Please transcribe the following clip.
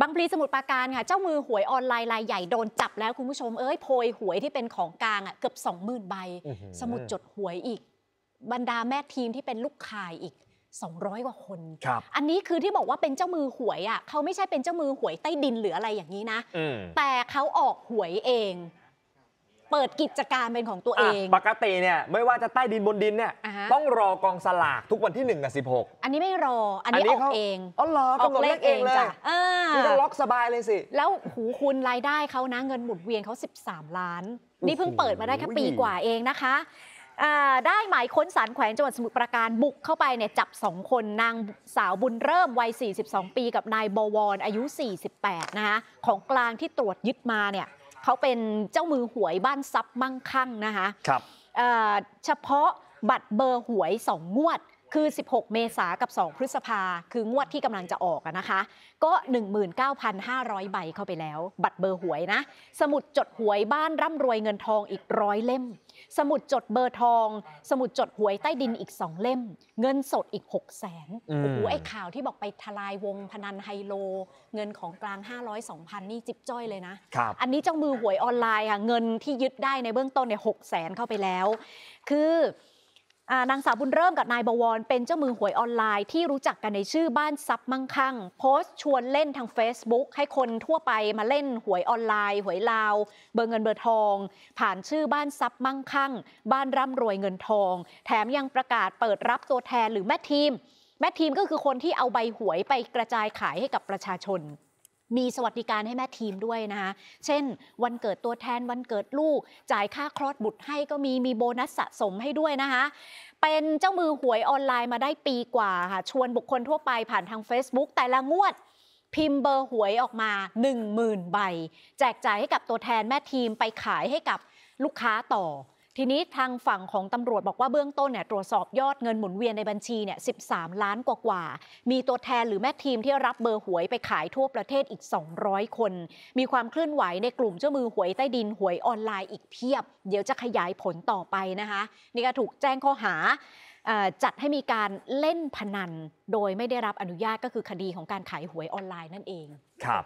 บางพลีสมุทรปราการค่ะเจ้ามือหวยออนไลน์รายใหญ่โดนจับแล้วคุณผู้ชมเอ้ยโพยหวยที่เป็นของกลางอ่ะเกือบ20,000ใบ สมุดจดหวยอีก บรรดาแม่ทีมที่เป็นลูกค้าอีก 200 กว่าคนคอันนี้คือที่บอกว่าเป็นเจ้ามือหวยอ่ะเขาไม่ใช่เป็นเจ้ามือหวยใต้ดินหรืออะไรอย่างนี้นะ แต่เขาออกหวยเองเปิดกิจการเป็นของตัวเองปกติเนี่ย ไม่ว่าจะใต้ดินบนดินเนี่ยต้องรอกองสลาก ทุกวันที่1กับสิอันนี้ไม่รออันนี้ออกเอง อ๋อรอกำหนดเลขเองเลยค้อนล็อกสบายเลยสิแล้วหูคุณรายได้เขานะ เงินหมุนเวียนเขา 13 ล้าน นี่เพิ่งเปิดมาได้แค่ปีกว่าเองนะคะ ได้หมายค้นสารแขวงจังหวัดสมุทรปราการบุกเข้าไปเนี่ยจับ 2 คนนางสาวบุญเริ่มวัย42 ปีกับนายบวรอายุ 48นะคะของกลางที่ตรวจยึดมาเนี่ยเขาเป็นเจ้ามือหวยบ้านซับมั่งคั่งนะคะ ครับ เฉพาะบัตรเบอร์หวยสองงวดคือ 16 เมษากับ 2 พฤษภาคืองวดที่กำลังจะออกนะคะ ก็ 19,500 ใบเข้าไปแล้ว บัตรเบอร์หวยนะ สมุดจดหวยบ้านร่ำรวยเงินทองอีกร้อยเล่ม สมุดจดเบอร์ทอง สมุดจดหวยใต้ดินอีกสองเล่ม เงินสดอีก6 0 0 0 0นโอ้โห ไอ้ข่าวที่บอกไปทลายวงพนันไฮโล เงินของกลาง 500 2,000 นี่จิบจ้อยเลยนะ อันนี้เจ้ามือหวยออนไลน์ค่ะเงินที่ยึดได้ในเบื้องต้นเนี่ยหกแสนเข้าไปแล้ว คือนางสาวบุญเริ่มกับนายบวรเป็นเจ้ามือหวยออนไลน์ที่รู้จักกันในชื่อบ้านซับมั่งคั่งโพสต์ชวนเล่นทาง Facebook ให้คนทั่วไปมาเล่นหวยออนไลน์ หวยลาว เบอร์เงินเบอร์ทอง ผ่านชื่อบ้านซับมั่งคั่ง บ้านร่ำรวยเงินทอง แถมยังประกาศเปิดรับตัวแทนหรือแม่ทีมแม่ทีมก็คือคนที่เอาใบหวยไปกระจายขายให้กับประชาชนมีสวัสดิการให้แม่ทีมด้วยนะคะ เช่นวันเกิดตัวแทนวันเกิดลูกจ่ายค่าคลอดบุตรให้ก็มีมีโบนัสสะสมให้ด้วยนะคะ เป็นเจ้ามือหวยออนไลน์มาได้ปีกว่าค่ะ ชวนบุคคลทั่วไปผ่านทาง Facebook แต่ละงวดพิมพ์เบอร์หวยออกมา 10,000 ใบ แจกจ่ายให้กับตัวแทนแม่ทีมไปขายให้กับลูกค้าต่อทีนี้ทางฝั่งของตำรวจบอกว่าเบื้องต้นเนี่ยตรวจสอบยอดเงินหมุนเวียนในบัญชีเนี่ยสิล้านกว่ากว่า มีตัวแทนหรือแม่ทีมที่รับเบอร์หวยไปขายทั่วประเทศอีก 200 คน มีความเคลื่อนไหวในกลุ่มเจ้ามือหวยใต้ดินหวยออนไลน์อีกเพียบ เดี๋ยวจะขยายผลต่อไปนะคะ นี่ก็ถูกแจ้งข้อหาจัดให้มีการเล่นพนัน โดยไม่ได้รับอนุญาตก็คือคดีของการขายหวยออนไลน์นั่นเอง ครับ